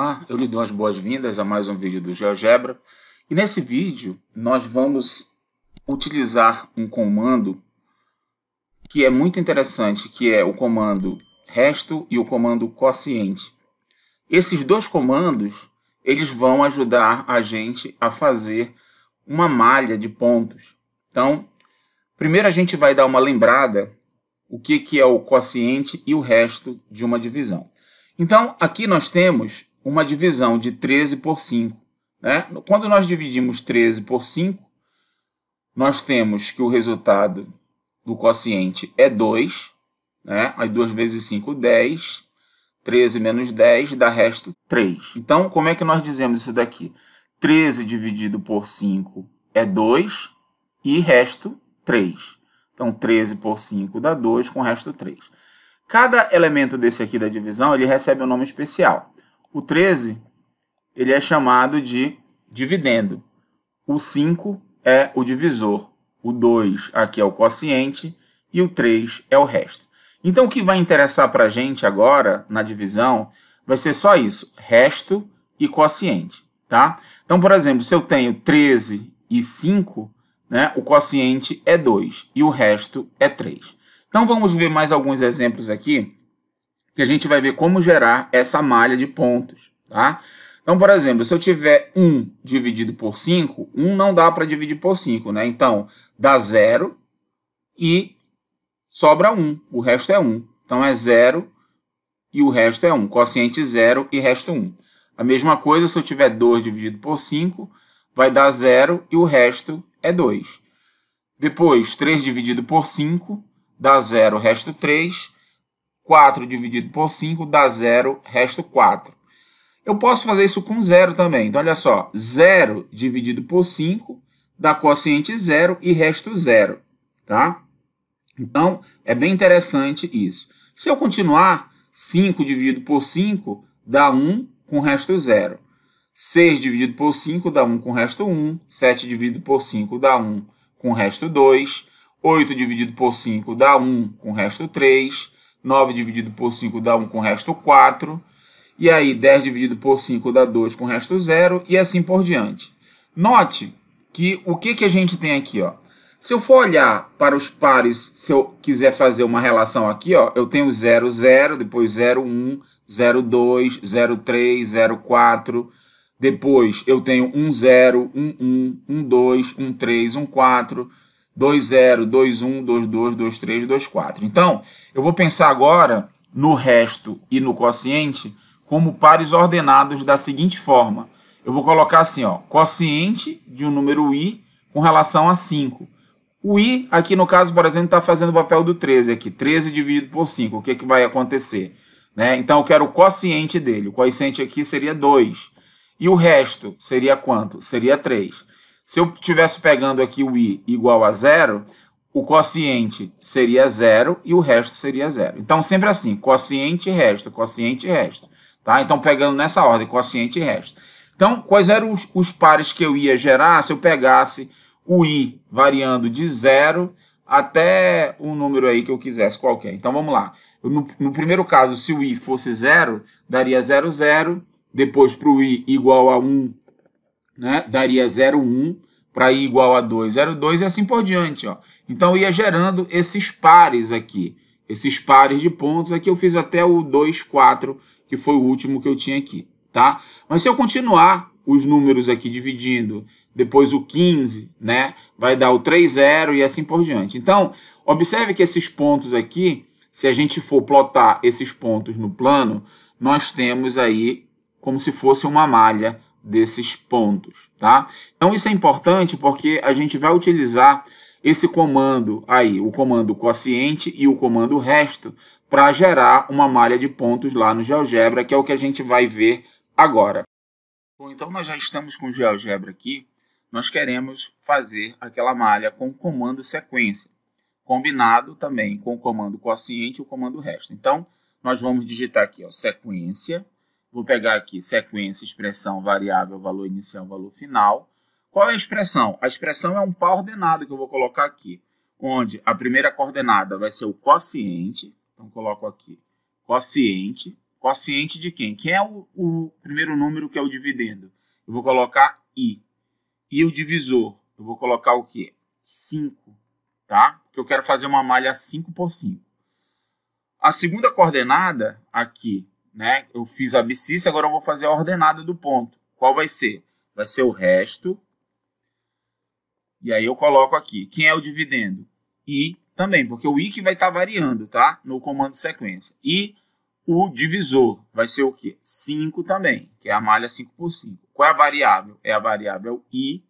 Olá, eu lhe dou as boas-vindas a mais um vídeo do GeoGebra. E nesse vídeo nós vamos utilizar um comando que é muito interessante, que é o comando resto e o comando quociente. Esses dois comandos, eles vão ajudar a gente a fazer uma malha de pontos. Então, primeiro a gente vai dar uma lembrada o que, que é o quociente e o resto de uma divisão. Então, aqui nós temos uma divisão de 13 por 5. Né? Quando nós dividimos 13 por 5, nós temos que o resultado do quociente é 2. Né? Aí 2 vezes 5, 10. 13 menos 10 dá resto 3. Então, como é que nós dizemos isso daqui? 13 dividido por 5 é 2 e resto 3. Então, 13 por 5 dá 2, com resto 3. Cada elemento desse aqui da divisão ele recebe um nome especial. O 13 ele é chamado de dividendo. O 5 é o divisor. O 2 aqui é o quociente e o 3 é o resto. Então, o que vai interessar para a gente agora na divisão vai ser só isso, resto e quociente. Tá? Então, por exemplo, se eu tenho 13 e 5, né, o quociente é 2 e o resto é 3. Então, vamos ver mais alguns exemplos aqui que a gente vai ver como gerar essa malha de pontos, tá? Então, por exemplo, se eu tiver 1 dividido por 5, 1 não dá para dividir por 5, né? Então, dá 0 e sobra 1, o resto é 1. Então, é 0 e o resto é 1, quociente 0 e resto 1. A mesma coisa se eu tiver 2 dividido por 5, vai dar 0 e o resto é 2. Depois, 3 dividido por 5 dá 0, resto 3. 4 dividido por 5 dá 0, resto 4. Eu posso fazer isso com 0 também. Então, olha só, 0 dividido por 5 dá quociente 0 e resto 0. tá? Então, é bem interessante isso. Se eu continuar, 5 dividido por 5 dá 1 com resto 0. 6 dividido por 5 dá 1 com resto 1. 7 dividido por 5 dá 1 com resto 2. 8 dividido por 5 dá 1 com resto 3. 9 dividido por 5 dá 1 com o resto 4. E aí 10 dividido por 5 dá 2 com o resto 0 e assim por diante. Note que o que, que a gente tem aqui, ó. Se eu for olhar para os pares, se eu quiser fazer uma relação aqui, ó, eu tenho 0, 0, depois 0, 1, 0, 2, 0, 3, 0, 4. Depois eu tenho 1, 0, 1, 1, 1, 2, 1, 3, 1, 4. 20, 21, 22, 23, 24. Então, eu vou pensar agora no resto e no quociente como pares ordenados da seguinte forma. Eu vou colocar assim, ó, quociente de um número i com relação a 5. O i, aqui no caso, por exemplo, está fazendo o papel do 13 aqui. 13 dividido por 5, o que, é que vai acontecer? Né? Então, eu quero o quociente dele. O quociente aqui seria 2. E o resto seria quanto? Seria 3. Se eu estivesse pegando aqui o i igual a zero, o quociente seria zero e o resto seria zero. Então, sempre assim, quociente e resto, quociente e resto. Tá? Então, pegando nessa ordem, quociente e resto. Então, quais eram os, os pares que eu ia gerar se eu pegasse o i variando de zero até um número aí que eu quisesse qualquer. Então, vamos lá. No, no primeiro caso, se o i fosse zero, daria 0, 0. Depois, para o i igual a 1, um, né, daria 0,1 para i igual a 2, 0,2 e assim por diante. Ó. Então, ia gerando esses pares aqui, esses pares de pontos. Aqui eu fiz até o 2, 4, que foi o último que eu tinha aqui. Tá? Mas se eu continuar os números aqui dividindo, depois o 15, né, vai dar o 3, 0 e assim por diante. Então, observe que esses pontos aqui, se a gente for plotar esses pontos no plano, nós temos aí como se fosse uma malha desses pontos, tá? Então isso é importante porque a gente vai utilizar esse comando aí, o comando quociente e o comando resto, para gerar uma malha de pontos lá no GeoGebra, que é o que a gente vai ver agora. Bom, então nós já estamos com o GeoGebra aqui, nós queremos fazer aquela malha com o comando sequência, combinado também com o comando quociente e o comando resto. Então, nós vamos digitar aqui, ó, sequência, Vou pegar aqui sequência, expressão, variável, valor inicial, valor final. Qual é a expressão? A expressão é um par ordenado que eu vou colocar aqui, onde a primeira coordenada vai ser o quociente. Então, coloco aqui quociente. Quociente de quem? Quem é o, o primeiro número que é o dividendo? Eu vou colocar i. E é o divisor? Eu vou colocar o quê? 5, tá? Porque eu quero fazer uma malha 5 por 5. A segunda coordenada aqui né? Eu fiz a abscissa, agora eu vou fazer a ordenada do ponto. Qual vai ser? Vai ser o resto. E aí eu coloco aqui. Quem é o dividendo? I também, porque o I que vai estar tá variando, tá? No comando sequência. E o divisor vai ser o quê? 5 também, que é a malha 5 por 5. Qual é a variável? É a variável I.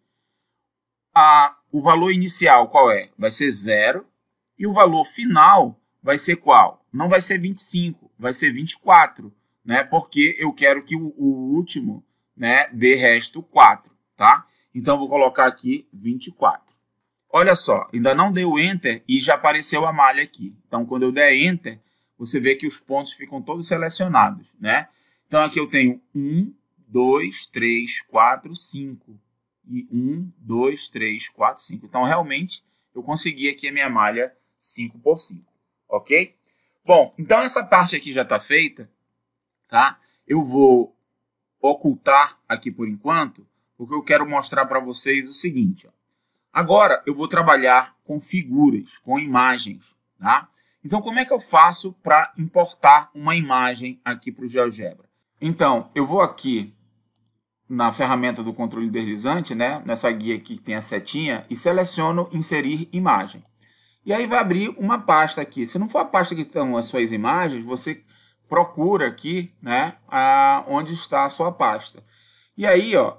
A, o valor inicial qual é? Vai ser zero. E o valor final vai ser qual? Não vai ser 25, vai ser 24, né? Porque eu quero que o, o último, né, dê resto 4, tá? Então vou colocar aqui 24. Olha só, ainda não deu enter e já apareceu a malha aqui. Então quando eu der enter, você vê que os pontos ficam todos selecionados, né? Então aqui eu tenho 1, 2, 3, 4, 5. E 1, 2, 3, 4, 5. Então realmente eu consegui aqui a minha malha 5 por 5, ok? Bom, então essa parte aqui já está feita, tá? Eu vou ocultar aqui por enquanto, porque eu quero mostrar para vocês o seguinte. Ó. Agora eu vou trabalhar com figuras, com imagens, tá? Então como é que eu faço para importar uma imagem aqui para o GeoGebra? Então eu vou aqui na ferramenta do controle deslizante, né? Nessa guia aqui que tem a setinha e seleciono inserir imagem. E aí vai abrir uma pasta aqui. Se não for a pasta que estão as suas imagens, você procura aqui, né, a, onde está a sua pasta. E aí, ó,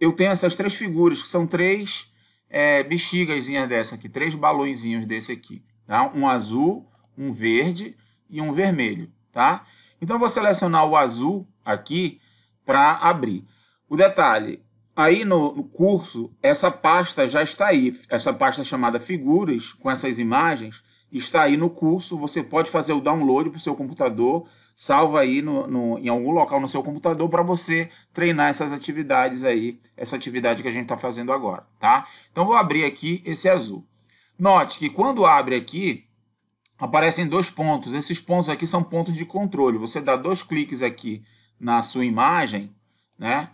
eu tenho essas três figuras, que são três é, bexigazinhas dessa aqui, três balõezinhos desse aqui, tá? Um azul, um verde e um vermelho, tá? Então, vou selecionar o azul aqui para abrir. O detalhe, Aí no, no, curso, essa pasta já está aí. Essa pasta chamada Figuras, com essas imagens, está aí no curso. Você pode fazer o download para o seu computador, salva aí no, no, em algum local no seu computador para você treinar essas atividades aí, essa atividade que a gente está fazendo agora, tá? Então vou abrir aqui esse azul. Note que quando abre aqui, aparecem dois pontos. Esses pontos aqui são pontos de controle. Você dá dois cliques aqui na sua imagem, né?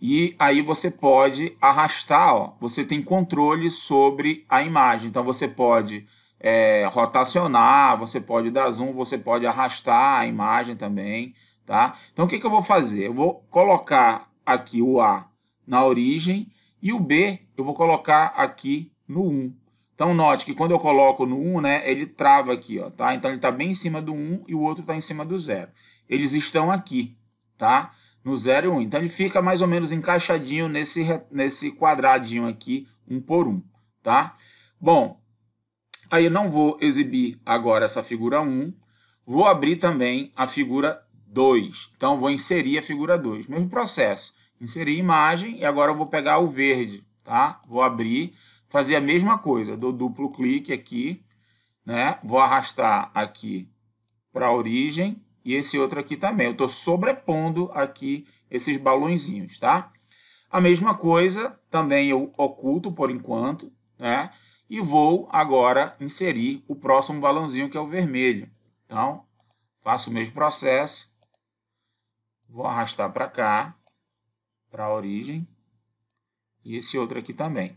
E aí você pode arrastar, ó, você tem controle sobre a imagem. Então você pode é, rotacionar, você pode dar zoom, você pode arrastar a imagem também. Tá? Então o que, que eu vou fazer? Eu vou colocar aqui o A na origem e o B eu vou colocar aqui no 1. Então note que quando eu coloco no 1, né, ele trava aqui, ó, tá? Então ele está bem em cima do 1 e o outro está em cima do 0. Eles estão aqui, tá? no 0 e 1. Um. Então ele fica mais ou menos encaixadinho nesse, nesse quadradinho aqui, um por um, tá? Bom, aí eu não vou exibir agora essa figura 1, vou abrir também a figura 2. Então vou inserir a figura 2, mesmo processo. Inserir imagem e agora eu vou pegar o verde, tá? Vou abrir, fazer a mesma coisa, dou duplo clique aqui, né? Vou arrastar aqui para a origem, e esse outro aqui também. Eu estou sobrepondo aqui esses balãozinhos, tá? A mesma coisa também eu oculto por enquanto, né? E vou agora inserir o próximo balãozinho que é o vermelho. Então, faço o mesmo processo. Vou arrastar para cá, para a origem. E esse outro aqui também,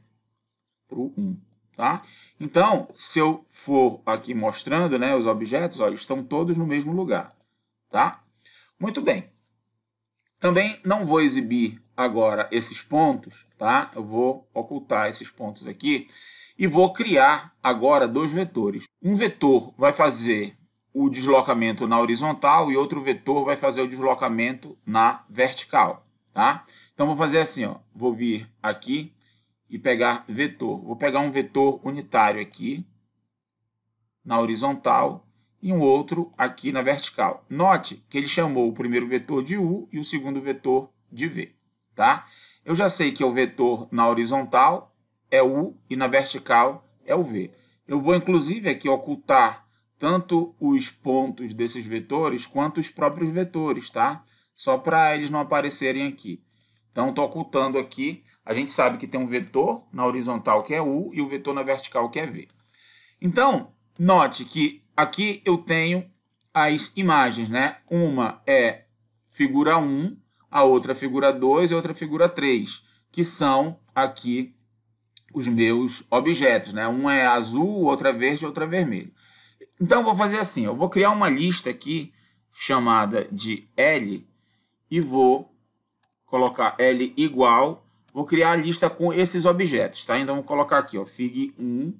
para o 1. Tá? Então, se eu for aqui mostrando né, os objetos, ó, estão todos no mesmo lugar tá? Muito bem. Também não vou exibir agora esses pontos, tá? Eu vou ocultar esses pontos aqui e vou criar agora dois vetores. Um vetor vai fazer o deslocamento na horizontal e outro vetor vai fazer o deslocamento na vertical, tá? Então vou fazer assim, ó, vou vir aqui e pegar vetor. Vou pegar um vetor unitário aqui na horizontal e um outro aqui na vertical. Note que ele chamou o primeiro vetor de U e o segundo vetor de V. Tá? Eu já sei que é o vetor na horizontal é U e na vertical é o V. Eu vou, inclusive, aqui ocultar tanto os pontos desses vetores quanto os próprios vetores, tá? Só para eles não aparecerem aqui. Então, estou ocultando aqui. A gente sabe que tem um vetor na horizontal que é U e o vetor na vertical que é V. Então, note que Aqui eu tenho as imagens, né? Uma é figura 1, a outra figura 2 e a outra figura 3, que são aqui os meus objetos, né? Um é azul, outra é verde, outra é vermelho. Então vou fazer assim, eu vou criar uma lista aqui chamada de L e vou colocar L igual, vou criar a lista com esses objetos, tá? Então vou colocar aqui, ó, fig 1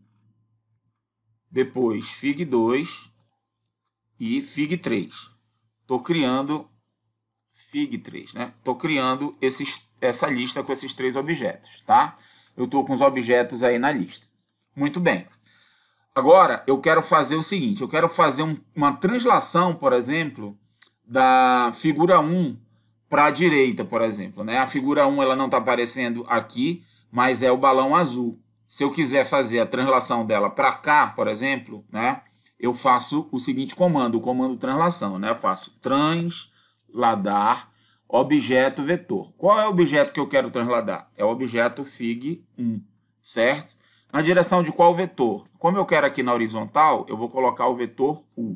depois FIG 2 e FIG 3. Estou criando FIG 3, né? Estou criando esses, essa lista com esses três objetos, tá? Eu estou com os objetos aí na lista. Muito bem. Agora, eu quero fazer o seguinte, eu quero fazer um, uma translação, por exemplo, da figura 1 para a direita, por exemplo. Né? A figura 1 ela não está aparecendo aqui, mas é o balão azul se eu quiser fazer a translação dela para cá, por exemplo, né, eu faço o seguinte comando, o comando translação, né? Eu faço transladar objeto vetor. Qual é o objeto que eu quero transladar? É o objeto fig1, certo? Na direção de qual vetor? Como eu quero aqui na horizontal, eu vou colocar o vetor u.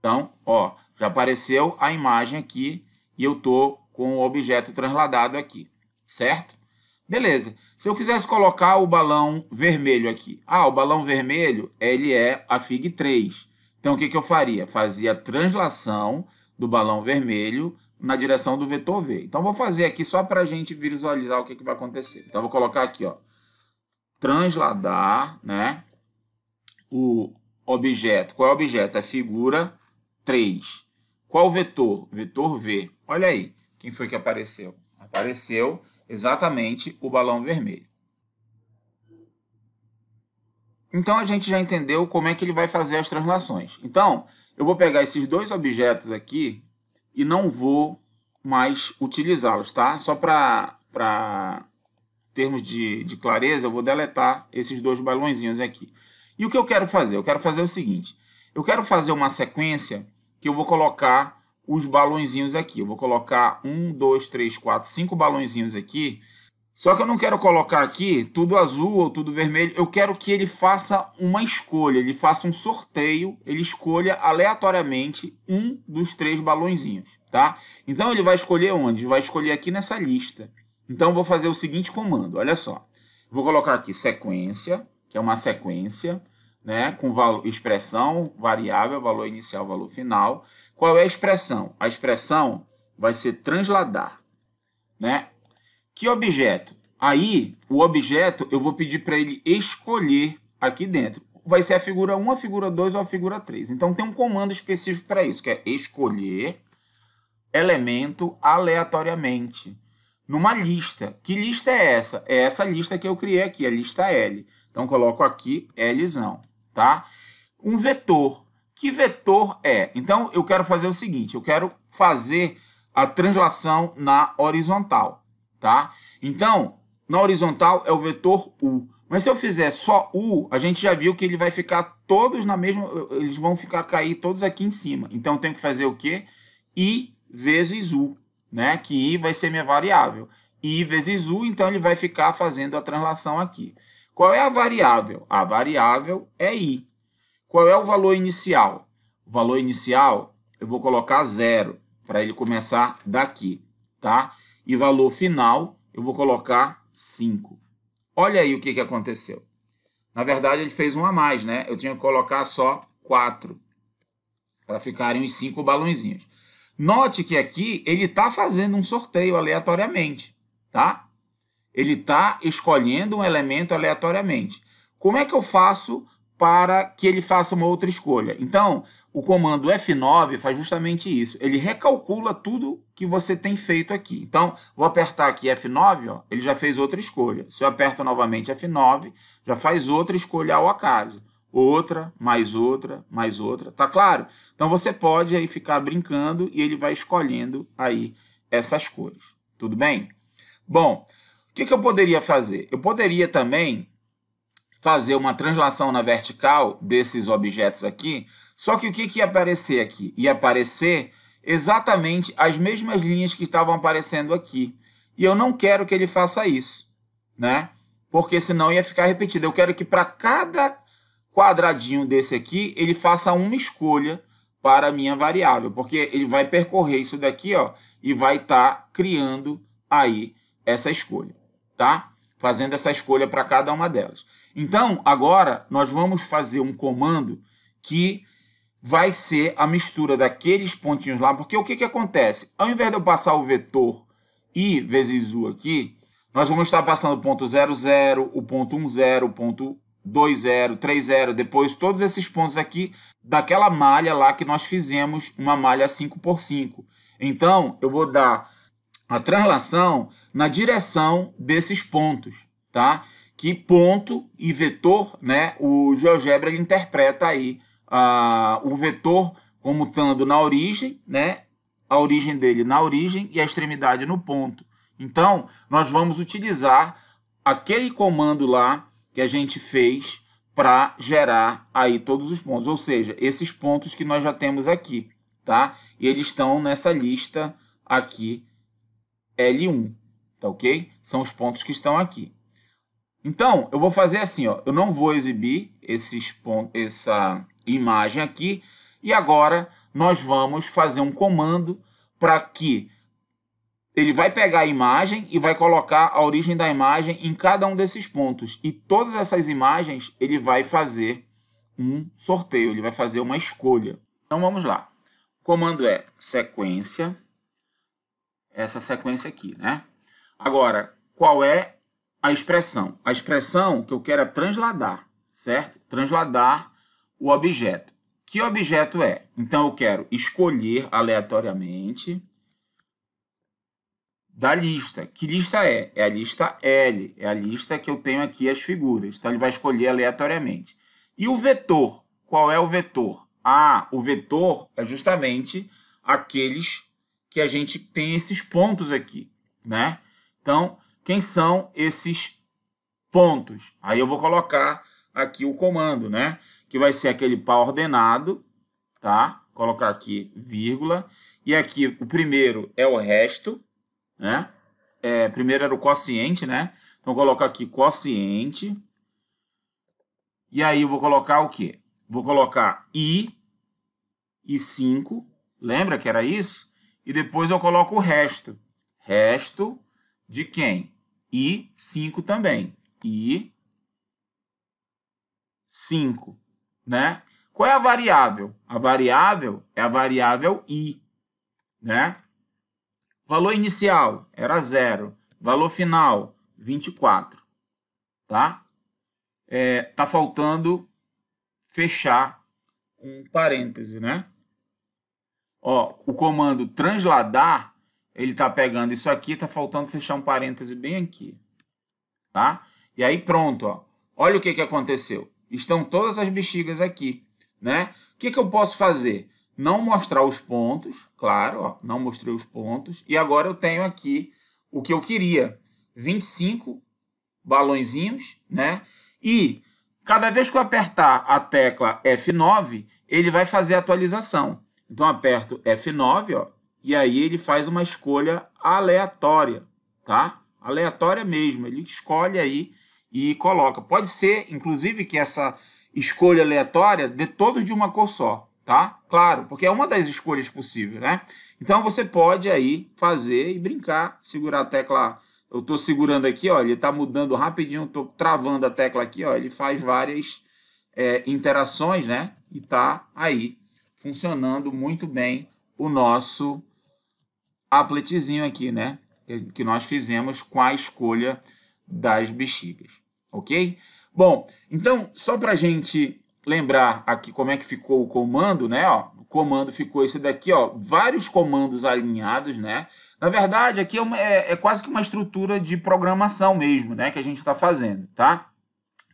Então, ó, já apareceu a imagem aqui e eu tô com o objeto transladado aqui, certo? Beleza. Se eu quisesse colocar o balão vermelho aqui. Ah, o balão vermelho, ele é a FIG 3. Então, o que, que eu faria? Fazia a translação do balão vermelho na direção do vetor V. Então, vou fazer aqui só para a gente visualizar o que, que vai acontecer. Então, vou colocar aqui, ó. Transladar, né? O objeto. Qual é o objeto? É figura 3. Qual vetor? Vetor V. Olha aí. Quem foi que apareceu? Apareceu exatamente o balão vermelho. Então a gente já entendeu como é que ele vai fazer as translações. Então, eu vou pegar esses dois objetos aqui e não vou mais utilizá-los, tá? Só para termos de, de clareza, eu vou deletar esses dois balãozinhos aqui. E o que eu quero fazer? Eu quero fazer o seguinte, eu quero fazer uma sequência que eu vou colocar os balãozinhos aqui. Eu vou colocar um, dois, três, quatro, cinco balãozinhos aqui. Só que eu não quero colocar aqui tudo azul ou tudo vermelho. Eu quero que ele faça uma escolha, ele faça um sorteio, ele escolha aleatoriamente um dos três balãozinhos, tá? Então ele vai escolher onde? vai escolher aqui nessa lista. Então vou fazer o seguinte comando, olha só. Vou colocar aqui sequência, que é uma sequência, né, com valor, expressão, variável, valor inicial, valor final. Qual é a expressão? A expressão vai ser transladar, né? Que objeto? Aí, o objeto, eu vou pedir para ele escolher aqui dentro. Vai ser a figura 1, a figura 2 ou a figura 3. Então, tem um comando específico para isso, que é escolher elemento aleatoriamente numa lista. Que lista é essa? É essa lista que eu criei aqui, a lista L. Então, coloco aqui Lzão, tá? Um vetor. Que vetor é? Então, eu quero fazer o seguinte, eu quero fazer a translação na horizontal, tá? Então, na horizontal é o vetor U. Mas se eu fizer só U, a gente já viu que ele vai ficar todos na mesma... Eles vão ficar cair todos aqui em cima. Então, eu tenho que fazer o quê? I vezes U, né? Que I vai ser minha variável. I vezes U, então ele vai ficar fazendo a translação aqui. Qual é a variável? A variável é I. Qual é o valor inicial? O valor inicial eu vou colocar zero para ele começar daqui, tá? E valor final eu vou colocar 5. Olha aí o que, que aconteceu. Na verdade, ele fez um a mais, né? Eu tinha que colocar só 4 para ficarem os 5 balãozinhos. Note que aqui ele está fazendo um sorteio aleatoriamente, tá? Ele está escolhendo um elemento aleatoriamente. Como é que eu faço para que ele faça uma outra escolha. Então, o comando F9 faz justamente isso. Ele recalcula tudo que você tem feito aqui. Então, vou apertar aqui F9, ó, ele já fez outra escolha. Se eu aperto novamente F9, já faz outra escolha ao acaso. Outra, mais outra, mais outra, tá claro? Então, você pode aí ficar brincando e ele vai escolhendo aí essas cores. Tudo bem? Bom, o que, que eu poderia fazer? Eu poderia também fazer uma translação na vertical desses objetos aqui, só que o que, que ia aparecer aqui? Ia aparecer exatamente as mesmas linhas que estavam aparecendo aqui. E eu não quero que ele faça isso, né? Porque senão ia ficar repetido. Eu quero que para cada quadradinho desse aqui, ele faça uma escolha para a minha variável, porque ele vai percorrer isso daqui, ó, e vai estar tá criando aí essa escolha, tá? Fazendo essa escolha para cada uma delas. Então, agora nós vamos fazer um comando que vai ser a mistura daqueles pontinhos lá, porque o que, que acontece? Ao invés de eu passar o vetor i vezes u aqui, nós vamos estar passando o ponto 00, o ponto 10, o ponto 20, 30, depois todos esses pontos aqui daquela malha lá que nós fizemos, uma malha 5 por 5 Então, eu vou dar a translação na direção desses pontos, tá? que ponto e vetor, né, o GeoGebra interpreta aí o vetor como estando na origem, né, a origem dele na origem e a extremidade no ponto. Então, nós vamos utilizar aquele comando lá que a gente fez para gerar aí todos os pontos, ou seja, esses pontos que nós já temos aqui, tá? E eles estão nessa lista aqui L1, tá ok? São os pontos que estão aqui. Então, eu vou fazer assim, ó, eu não vou exibir esses, pontos, essa imagem aqui, e agora nós vamos fazer um comando para que ele vai pegar a imagem e vai colocar a origem da imagem em cada um desses pontos. E todas essas imagens ele vai fazer um sorteio, ele vai fazer uma escolha. Então vamos lá. O comando é sequência, essa sequência aqui, né? Agora, qual é a expressão. A expressão que eu quero é transladar, certo? Transladar o objeto. Que objeto é? Então, eu quero escolher aleatoriamente da lista. Que lista é? É a lista L, é a lista que eu tenho aqui as figuras. Então, ele vai escolher aleatoriamente. E o vetor? Qual é o vetor? Ah, o vetor é justamente aqueles que a gente tem esses pontos aqui, né? Então, quem são esses pontos. Aí eu vou colocar aqui o comando, né? Que vai ser aquele par ordenado, tá? Colocar aqui vírgula. E aqui o primeiro é o resto, né? É, primeiro era o quociente, né? Então colocar aqui quociente. E aí eu vou colocar o quê? Vou colocar i e 5. Lembra que era isso? E depois eu coloco o resto. Resto de quem? E 5 também. E 5, né? Qual é a variável? A variável é a variável i, né? Valor inicial era zero. Valor final, 24, tá? É, tá faltando fechar um parêntese, né? Ó, o comando transladar ele está pegando isso aqui, está faltando fechar um parêntese bem aqui. Tá? E aí pronto, ó. olha o que, que aconteceu. Estão todas as bexigas aqui. Né? O que, que eu posso fazer? Não mostrar os pontos, claro, ó, não mostrei os pontos. E agora eu tenho aqui o que eu queria, 25 balãozinhos, né? E cada vez que eu apertar a tecla F9, ele vai fazer a atualização. Então aperto F9, ó, e aí ele faz uma escolha aleatória, tá? Aleatória mesmo. Ele escolhe aí e coloca. Pode ser, inclusive, que essa escolha aleatória dê todos de uma cor só, tá? Claro, porque é uma das escolhas possíveis, né? Então você pode aí fazer e brincar, segurar a tecla. Eu estou segurando aqui, ó, ele está mudando rapidinho, estou travando a tecla aqui, ó, ele faz várias é, interações, né? E tá aí funcionando muito bem o nosso appletzinho aqui, né? Que nós fizemos com a escolha das bexigas, ok? Bom, então, só para a gente lembrar aqui como é que ficou o comando, né? Ó, o comando ficou esse daqui, ó, vários comandos alinhados, né? Na verdade, aqui é, uma, é, é quase que uma estrutura de programação mesmo, né? Que a gente está fazendo, tá?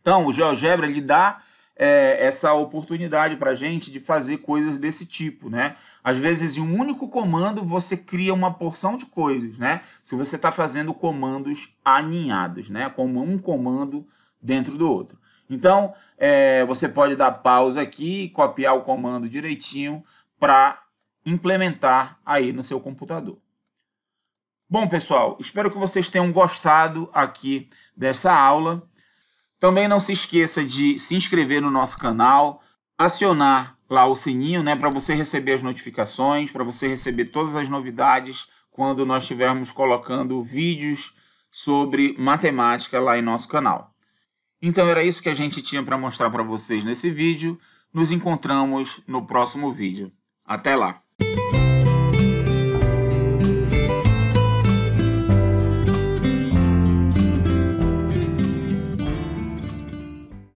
Então, o GeoGebra, ele dá é, essa oportunidade para a gente de fazer coisas desse tipo, né? Às vezes, em um único comando, você cria uma porção de coisas, né? Se você está fazendo comandos aninhados, né? Como um comando dentro do outro. Então, é, você pode dar pausa aqui, copiar o comando direitinho para implementar aí no seu computador. Bom, pessoal, espero que vocês tenham gostado aqui dessa aula. Também não se esqueça de se inscrever no nosso canal, acionar lá o sininho, né, para você receber as notificações, para você receber todas as novidades quando nós estivermos colocando vídeos sobre matemática lá em nosso canal. Então era isso que a gente tinha para mostrar para vocês nesse vídeo. Nos encontramos no próximo vídeo. Até lá!